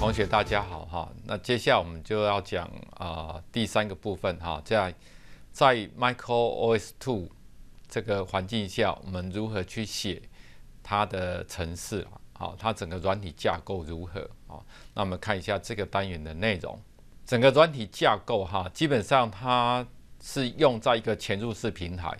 同学大家好哈，那接下来我们就要讲啊第三个部分哈，在在 Micro OS Two 这个环境下，我们如何去写它的程式啊？好，它整个软体架构如何？哦，那我们看一下这个单元的内容，整个软体架构哈，基本上它是用在一个嵌入式平台。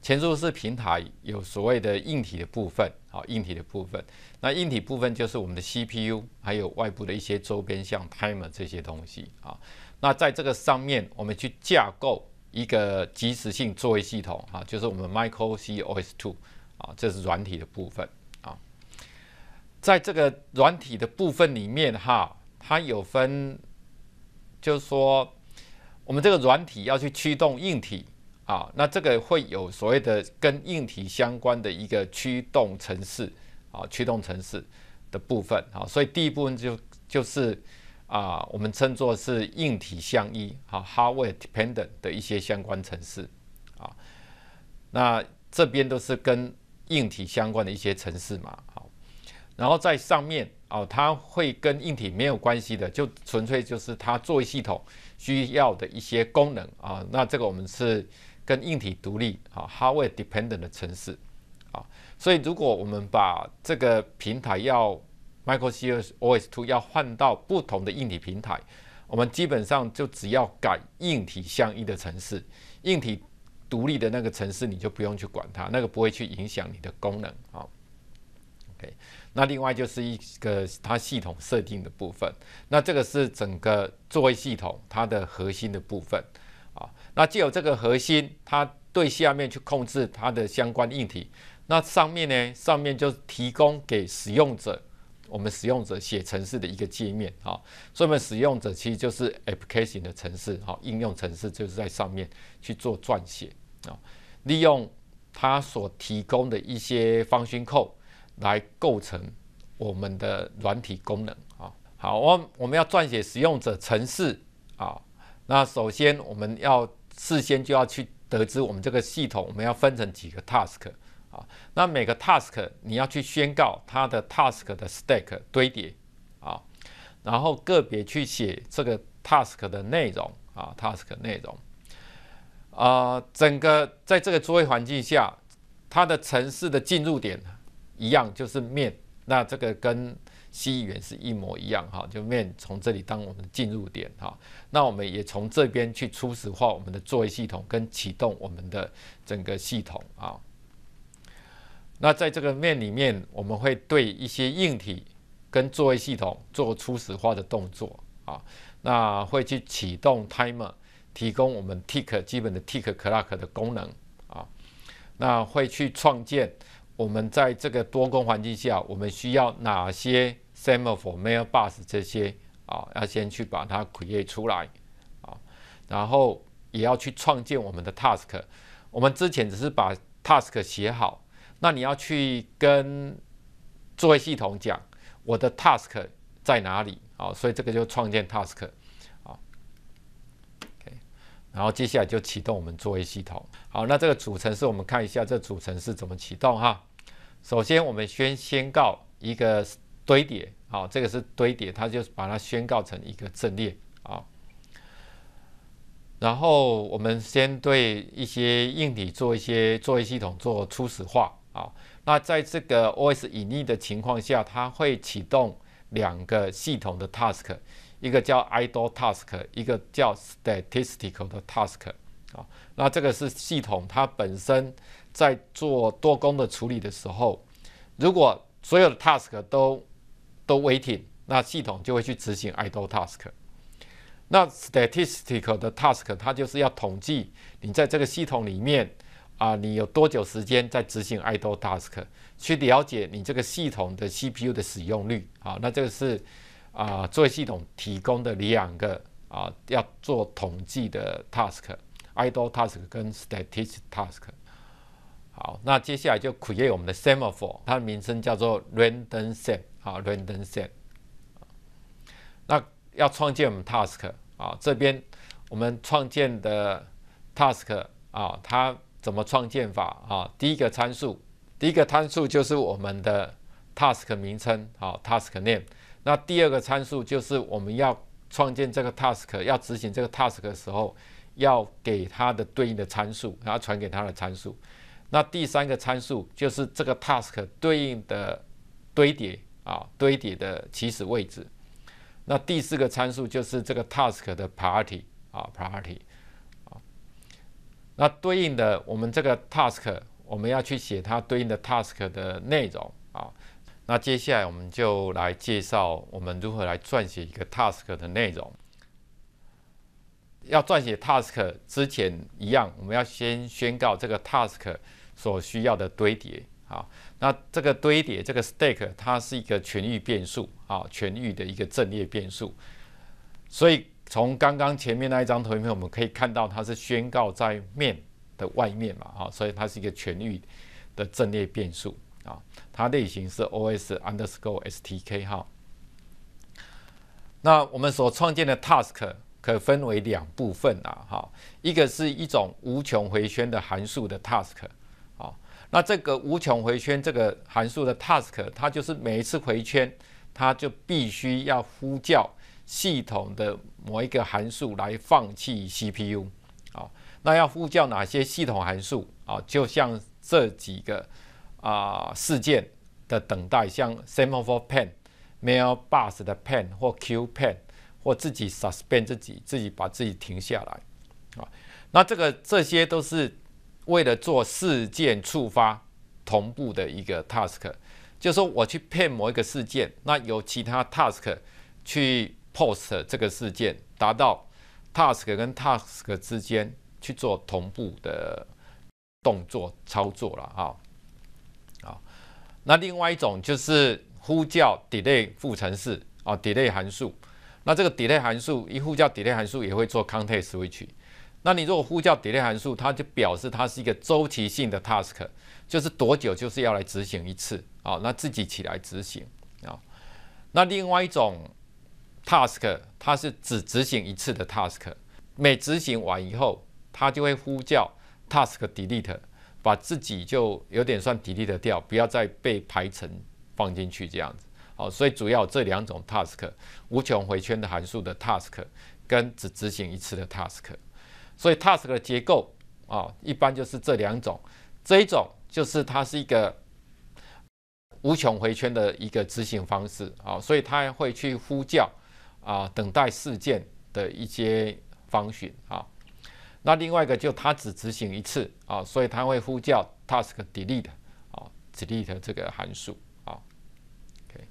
前述是平台有所谓的硬体的部分，好，硬体的部分，那硬体部分就是我们的 CPU，还有外部的一些周边像 timer 这些东西啊。那在这个上面，我们去架构一个即时性作业系统啊，就是我们 m i c r o C o s Two 啊，这是软体的部分啊。在这个软体的部分里面哈，它有分，就是说我们这个软体要去驱动硬体。啊，那这个会有所谓的跟硬体相关的一个驱动程式，啊，驱动程式的部分，啊，所以第一部分就就是啊，我们称作是硬体相依，啊，hardware dependent 的一些相关程式，啊，那这边都是跟硬体相关的一些程式嘛，好，然后在上面，啊，它会跟硬体没有关系的，就纯粹就是它作为系统需要的一些功能，啊，那这个我们是。跟硬体独立啊，hardware dependent 的城市啊，所以如果我们把这个平台要 m i c r o s e r t OS t always to 要换到不同的硬体平台，我们基本上就只要改硬体相应的城市，硬体独立的那个城市你就不用去管它，那个不会去影响你的功能啊。OK，那另外就是一个它系统设定的部分，那这个是整个作位系统它的核心的部分。那既有这个核心，它对下面去控制它的相关硬体。那上面呢？上面就提供给使用者，我们使用者写程式的一个界面啊。所以我们使用者其实就是 application 的程式，哈，应用程式就是在上面去做撰写啊，利用它所提供的一些方框扣来构成我们的软体功能啊。好，我我们要撰写使用者程式啊，那首先我们要。事先就要去得知我们这个系统，我们要分成几个 task 啊，那每个 task 你要去宣告它的 task 的 stack 堆叠啊，然后个别去写这个 task 的内容啊，task 内容啊，整个在这个作业环境下，它的城市的进入点一样就是面，那这个跟。西元是一模一样哈，就面从这里当我们进入点哈，那我们也从这边去初始化我们的作业系统跟启动我们的整个系统啊。那在这个面里面，我们会对一些硬体跟作业系统做初始化的动作啊，那会去启动 timer，提供我们 tick 基本的 tick clock 的功能啊，那会去创建。我们在这个多工环境下，我们需要哪些 semaphore、mail bus 这些啊？要先去把它 create 出来啊，然后也要去创建我们的 task。我们之前只是把 task 写好，那你要去跟作业系统讲我的 task 在哪里啊？所以这个就创建 task。然后接下来就启动我们作业系统。好，那这个组成是我们看一下这组成是怎么启动哈。首先我们先宣告一个堆叠，好，这个是堆叠，它就把它宣告成一个阵列啊。然后我们先对一些硬体做一些作业系统做初始化啊。那在这个 OS 隐匿的情况下，它会启动两个系统的 task。一个叫 idle task，一个叫 statistical 的 task 啊，那这个是系统它本身在做多工的处理的时候，如果所有的 task 都都 waiting，那系统就会去执行 idle task。那 statistical 的 task 它就是要统计你在这个系统里面啊，你有多久时间在执行 idle task，去了解你这个系统的 CPU 的使用率啊，那这个是。啊，作业系统提供的两个啊要做统计的 task，idle task 跟 statistic task。好，那接下来就 create 我们的 semaphore，它的名称叫做 random_set 啊，random_set。那要创建我们 task 啊，这边我们创建的 task 啊，它怎么创建法啊？第一个参数，第一个参数就是我们的 task 名称啊，task name。那第二个参数就是我们要创建这个 task，要执行这个 task 的时候，要给它的对应的参数，然后传给它的参数。那第三个参数就是这个 task 对应的堆叠啊，堆叠的起始位置。那第四个参数就是这个 task 的 priority 啊 priority。啊，那对应的我们这个 task，我们要去写它对应的 task 的内容啊。那接下来我们就来介绍我们如何来撰写一个 task 的内容。要撰写 task 之前，一样我们要先宣告这个 task 所需要的堆叠啊。那这个堆叠这个 stack 它是一个全域变数啊，全域的一个阵列变数。所以从刚刚前面那一张图片，我们可以看到它是宣告在面的外面嘛啊，所以它是一个全域的阵列变数。啊，它类型是 OS underscore STK 哈。那我们所创建的 task 可分为两部分啊，哈，一个是一种无穷回圈的函数的 task，啊，那这个无穷回圈这个函数的 task，它就是每一次回圈，它就必须要呼叫系统的某一个函数来放弃 CPU，啊，那要呼叫哪些系统函数啊？就像这几个。啊，事件的等待，像 semaphore pen、mail bus 的 pen 或 q pen，或自己 suspend 自己，自己把自己停下来。啊，那这个这些都是为了做事件触发同步的一个 task，就说我去骗某一个事件，那由其他 task 去 post 这个事件，达到 task 跟 task 之间去做同步的动作操作了啊。那另外一种就是呼叫 delay 复程式啊 delay 函数，那这个 delay 函数一呼叫 delay 函数也会做 context switch。那你如果呼叫 delay 函数，它就表示它是一个周期性的 task，就是多久就是要来执行一次啊，那自己起来执行啊。那另外一种 task，它是只执行一次的 task，每执行完以后，它就会呼叫 task delete。把自己就有点算体力的掉，不要再被排成放进去这样子，好，所以主要这两种 task，无穷回圈的函数的 task，跟只执行一次的 task，所以 task 的结构啊，一般就是这两种，这一种就是它是一个无穷回圈的一个执行方式啊，所以它会去呼叫啊等待事件的一些方询啊。那另外一个就它只执行一次啊，所以它会呼叫 task delete 啊 delete 这个函数啊。OK，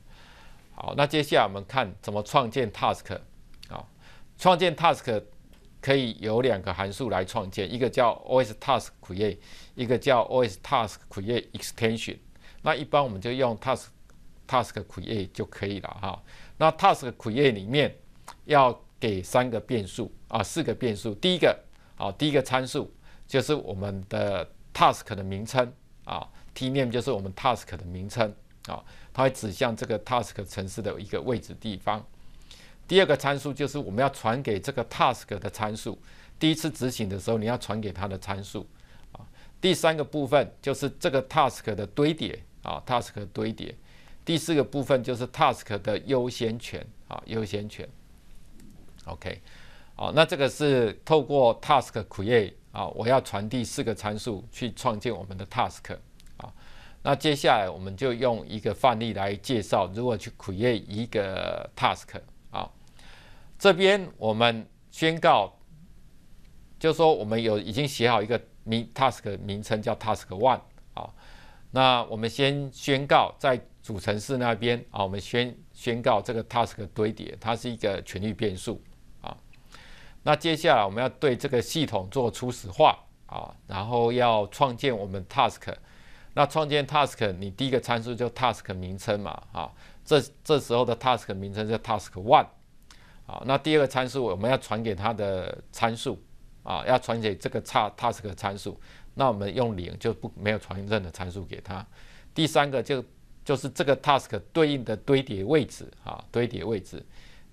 好，那接下来我们看怎么创建 task 啊。创建 task 可以有两个函数来创建，一个叫 os task create，一个叫 os task create extension。那一般我们就用 task task create 就可以了哈。那 task create 里面要给三个变数啊，四个变数，第一个。好，第一个参数就是我们的 task 的名称啊，t name 就是我们 task 的名称啊，它会指向这个 task 城市的一个位置地方。第二个参数就是我们要传给这个 task 的参数，第一次执行的时候你要传给它的参数啊。第三个部分就是这个 task 的堆叠啊，task 堆叠。第四个部分就是 task 的优先权啊，优先权。OK。哦，那这个是透过 task create 啊，我要传递四个参数去创建我们的 task 啊。那接下来我们就用一个范例来介绍如何去 create 一个 task 啊。这边我们宣告，就说我们有已经写好一个名 task 名称叫 task one 啊。那我们先宣告在主程式那边啊，我们宣宣告这个 task 堆叠，它是一个全域变数。那接下来我们要对这个系统做初始化啊，然后要创建我们 task。那创建 task，你第一个参数就 task 名称嘛，啊，这这时候的 task 名称叫 task one。啊，那第二个参数我们要传给它的参数啊，要传给这个差 task 参数。那我们用零就不没有传任何参数给它。第三个就就是这个 task 对应的堆叠位置啊，堆叠位置。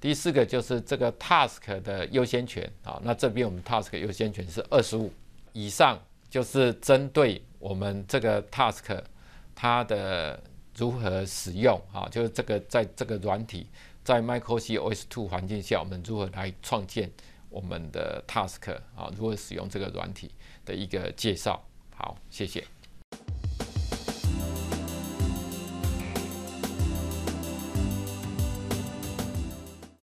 第四个就是这个 task 的优先权啊，那这边我们 task 优先权是二十五以上，就是针对我们这个 task 它的如何使用啊，就是这个在这个软体在 m i c o s 2环境下，我们如何来创建我们的 task 啊，如何使用这个软体的一个介绍。好，谢谢。